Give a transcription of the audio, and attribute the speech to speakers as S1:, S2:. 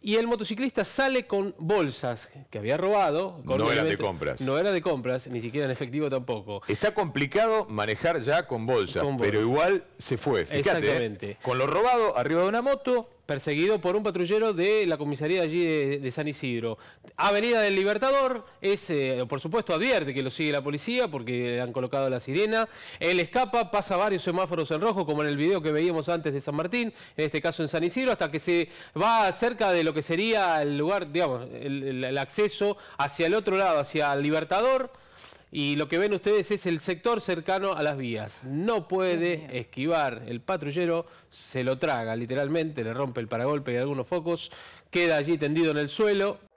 S1: y
S2: el motociclista sale con bolsas que había robado. Con no de compras. No era de compras, ni siquiera en efectivo tampoco.
S1: Está complicado manejar ya con bolsas, pero igual se fue. ¿eh? Exactamente. Con lo robado arriba de una moto, perseguido por un patrullero
S2: de la comisaría allí de, San Isidro. Avenida del Libertador, es, por supuesto advierte que lo sigue la policía porque le han colocado la sirena. Él escapa, pasa varios semáforos en rojo, como en el video que veíamos antes de San Martín, en este caso en San Isidro, hasta que se va cerca de lo que sería el lugar, digamos, el acceso hacia el otro lado, hacia el Libertador. Y lo que ven ustedes es el sector cercano a las vías. No puede esquivar. El patrullero se lo traga, literalmente, le rompe el paragolpe de algunos focos, queda allí tendido en el suelo,